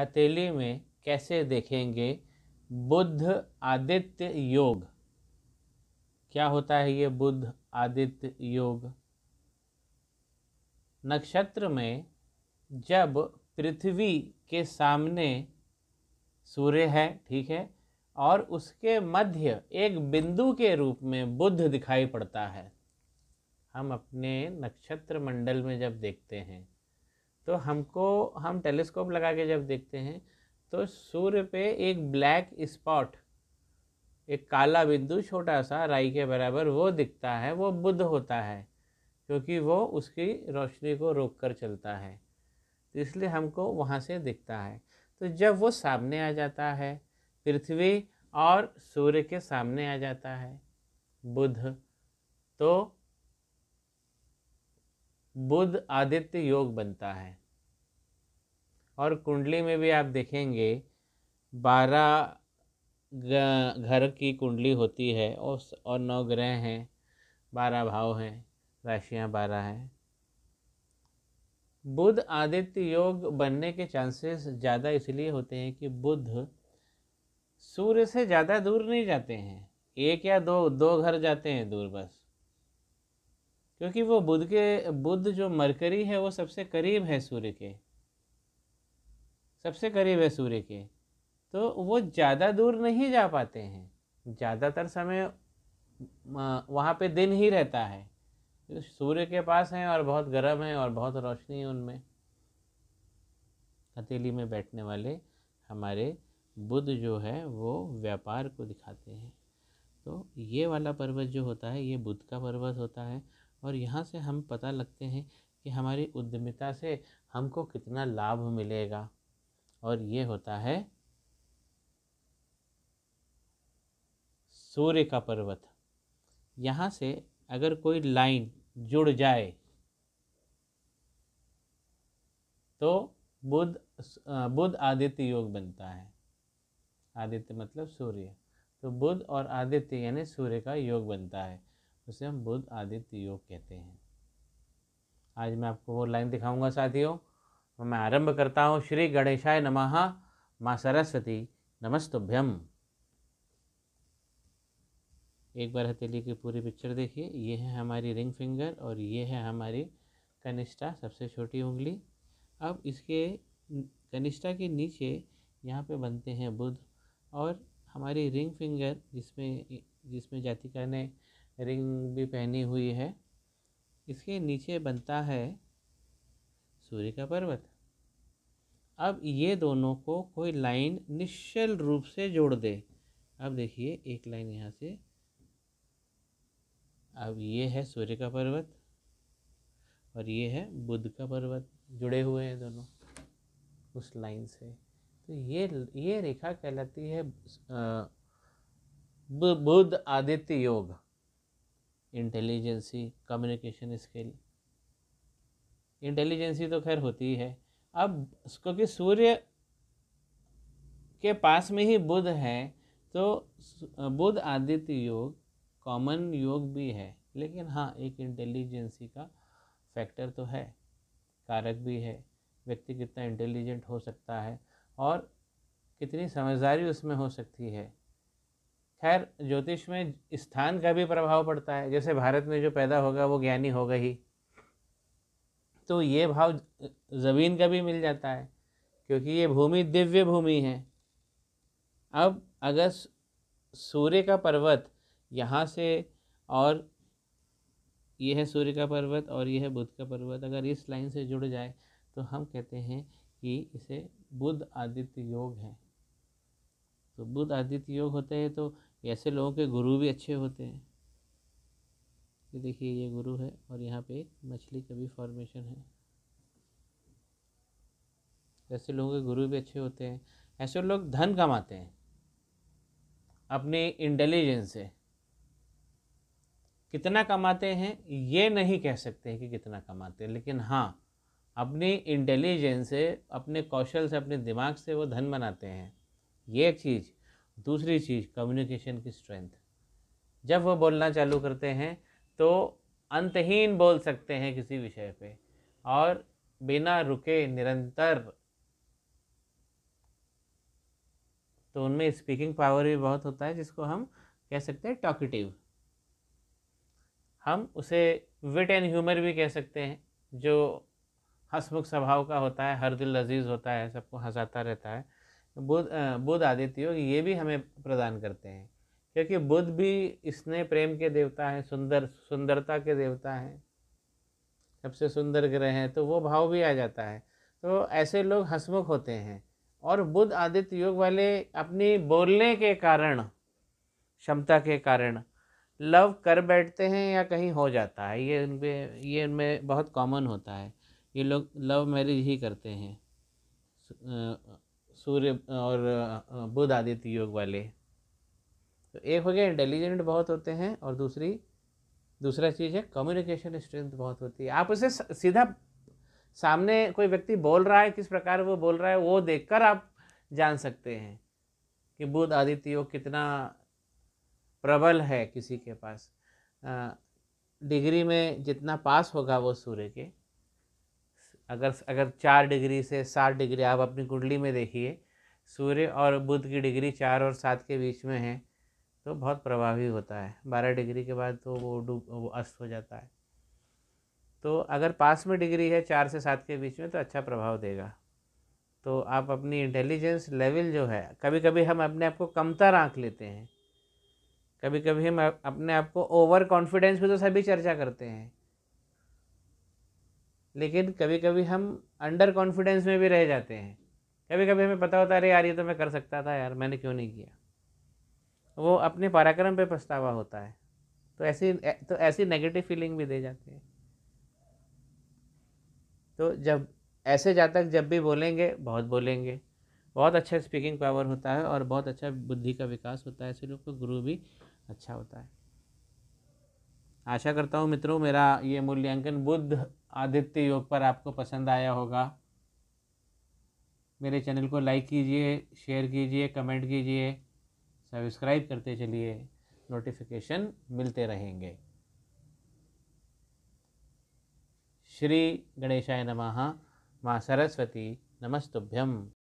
हथेली में कैसे देखेंगे बुद्ध आदित्य योग क्या होता है ये बुद्ध आदित्य योग नक्षत्र में जब पृथ्वी के सामने सूर्य है ठीक है और उसके मध्य एक बिंदु के रूप में बुद्ध दिखाई पड़ता है हम अपने नक्षत्र मंडल में जब देखते हैं तो हमको हम टेलीस्कोप लगा के जब देखते हैं तो सूर्य पे एक ब्लैक स्पॉट एक काला बिंदु छोटा सा राई के बराबर वो दिखता है वो बुध होता है क्योंकि वो उसकी रोशनी को रोक कर चलता है तो इसलिए हमको वहाँ से दिखता है तो जब वो सामने आ जाता है पृथ्वी और सूर्य के सामने आ जाता है बुध तो बुध आदित्य योग बनता है और कुंडली में भी आप देखेंगे बारह घर की कुंडली होती है और और नौ ग्रह हैं बारह भाव हैं राशियां बारह हैं बुध आदित्य योग बनने के चांसेस ज़्यादा इसलिए होते हैं कि बुध सूर्य से ज़्यादा दूर नहीं जाते हैं एक या दो दो घर जाते हैं दूर बस क्योंकि वो बुध के बुध जो मरकरी है वो सबसे करीब है सूर्य के सबसे करीब है सूर्य के तो वो ज़्यादा दूर नहीं जा पाते हैं ज़्यादातर समय वहाँ पे दिन ही रहता है सूर्य के पास हैं और बहुत गर्म है और बहुत रोशनी है उनमें हथेली में बैठने वाले हमारे बुध जो है वो व्यापार को दिखाते हैं तो ये वाला पर्वत जो होता है ये बुध का पर्वत होता है और यहाँ से हम पता लगते हैं कि हमारी उद्यमिता से हमको कितना लाभ मिलेगा और ये होता है सूर्य का पर्वत यहाँ से अगर कोई लाइन जुड़ जाए तो बुध बुध आदित्य योग बनता है आदित्य मतलब सूर्य तो बुध और आदित्य यानी सूर्य का योग बनता है उसे हम बुद्ध आदित्य योग कहते हैं आज मैं आपको वो लाइन दिखाऊंगा साथियों मैं आरंभ करता हूँ श्री गणेशाय नमः माँ सरस्वती नमस्तुभ्यम एक बार हथेली की पूरी पिक्चर देखिए ये है हमारी रिंग फिंगर और ये है हमारी कनिष्ठा सबसे छोटी उंगली अब इसके कनिष्ठा के नीचे यहाँ पे बनते हैं बुध और हमारी रिंग फिंगर जिसमें जिसमें जातिका ने रिंग भी पहनी हुई है इसके नीचे बनता है सूर्य का पर्वत अब ये दोनों को कोई लाइन निश्चल रूप से जोड़ दे अब देखिए एक लाइन यहाँ से अब ये है सूर्य का पर्वत और ये है बुद्ध का पर्वत जुड़े हुए हैं दोनों उस लाइन से तो ये ये रेखा कहलाती है बुद्ध आदित्य योग इंटेलिजेंसी कम्युनिकेशन स्किल इंटेलिजेंसी तो खैर होती है अब क्योंकि सूर्य के पास में ही बुध है तो बुध आदित्य योग कॉमन योग भी है लेकिन हाँ एक इंटेलिजेंसी का फैक्टर तो है कारक भी है व्यक्ति कितना इंटेलिजेंट हो सकता है और कितनी समझदारी उसमें हो सकती है खैर ज्योतिष में स्थान का भी प्रभाव पड़ता है जैसे भारत में जो पैदा होगा वो ज्ञानी होगा ही तो ये भाव ज़मीन का भी मिल जाता है क्योंकि ये भूमि दिव्य भूमि है अब अगर सूर्य का पर्वत यहाँ से और यह है सूर्य का पर्वत और यह है बुध का पर्वत अगर इस लाइन से जुड़ जाए तो हम कहते हैं कि इसे बुध आदित्य योग है तो बुध आदित्य योग होते हैं तो ऐसे लोगों के गुरु भी अच्छे होते हैं ये देखिए ये गुरु है और यहाँ पे एक मछली का भी फॉर्मेशन है ऐसे लोगों के गुरु भी अच्छे होते हैं ऐसे लोग धन कमाते हैं अपने इंटेलिजेंस से कितना कमाते हैं ये नहीं कह सकते हैं कि कितना कमाते हैं लेकिन हाँ अपने इंटेलिजेंस से अपने कौशल से अपने दिमाग से वो धन बनाते हैं ये एक चीज़ दूसरी चीज़ कम्युनिकेशन की स्ट्रेंथ जब वो बोलना चालू करते हैं तो अंतहीन बोल सकते हैं किसी विषय पे और बिना रुके निरंतर तो उनमें स्पीकिंग पावर भी बहुत होता है जिसको हम कह सकते हैं टॉकेटिव हम उसे विट एंड ह्यूमर भी कह सकते हैं जो हंसमुख स्वभाव का होता है हर दिल लजीज होता है सबको हंसाता रहता है बुद्ध बुद्ध आदित्य योग ये भी हमें प्रदान करते हैं क्योंकि बुद्ध भी इसने प्रेम के देवता हैं सुंदर सुंदरता के देवता हैं सबसे सुंदर ग्रह हैं तो वो भाव भी आ जाता है तो ऐसे लोग हंसमुख होते हैं और बुद्ध आदित्य योग वाले अपनी बोलने के कारण क्षमता के कारण लव कर बैठते हैं या कहीं हो जाता है ये उनपे ये उनमें बहुत कॉमन होता है ये लोग लव मैरिज ही करते हैं सूर्य और बुध आदित्य योग वाले तो एक हो गया इंटेलिजेंट बहुत होते हैं और दूसरी दूसरा चीज़ है कम्युनिकेशन स्ट्रेंथ बहुत होती है आप उसे सीधा सामने कोई व्यक्ति बोल रहा है किस प्रकार वो बोल रहा है वो देखकर आप जान सकते हैं कि बुध आदित्य योग कितना प्रबल है किसी के पास डिग्री में जितना पास होगा वो सूर्य के अगर अगर चार डिग्री से सात डिग्री आप अपनी कुंडली में देखिए सूर्य और बुध की डिग्री चार और सात के बीच में है तो बहुत प्रभावी होता है बारह डिग्री के बाद तो वो डूब वो अस्त हो जाता है तो अगर पास में डिग्री है चार से सात के बीच में तो अच्छा प्रभाव देगा तो आप अपनी इंटेलिजेंस लेवल जो है कभी कभी हम अपने आप को कमतर आँख लेते हैं कभी कभी हम अपने आप को ओवर कॉन्फिडेंस में तो सभी चर्चा करते हैं लेकिन कभी कभी हम अंडर कॉन्फिडेंस में भी रह जाते हैं कभी कभी हमें पता होता है अरे यार ये तो मैं कर सकता था यार मैंने क्यों नहीं किया वो अपने पराक्रम पे पछतावा होता है तो ऐसी तो ऐसी नेगेटिव फीलिंग भी दे जाती है तो जब ऐसे जातक जब भी बोलेंगे बहुत बोलेंगे बहुत अच्छा स्पीकिंग पावर होता है और बहुत अच्छा बुद्धि का विकास होता है लोग का गुरु भी अच्छा होता है आशा करता हूँ मित्रों मेरा ये मूल्यांकन बुद्ध आदित्य योग पर आपको पसंद आया होगा मेरे चैनल को लाइक कीजिए शेयर कीजिए कमेंट कीजिए सब्सक्राइब करते चलिए नोटिफिकेशन मिलते रहेंगे श्री गणेशाय नमः माँ सरस्वती नमस्तुभ्यम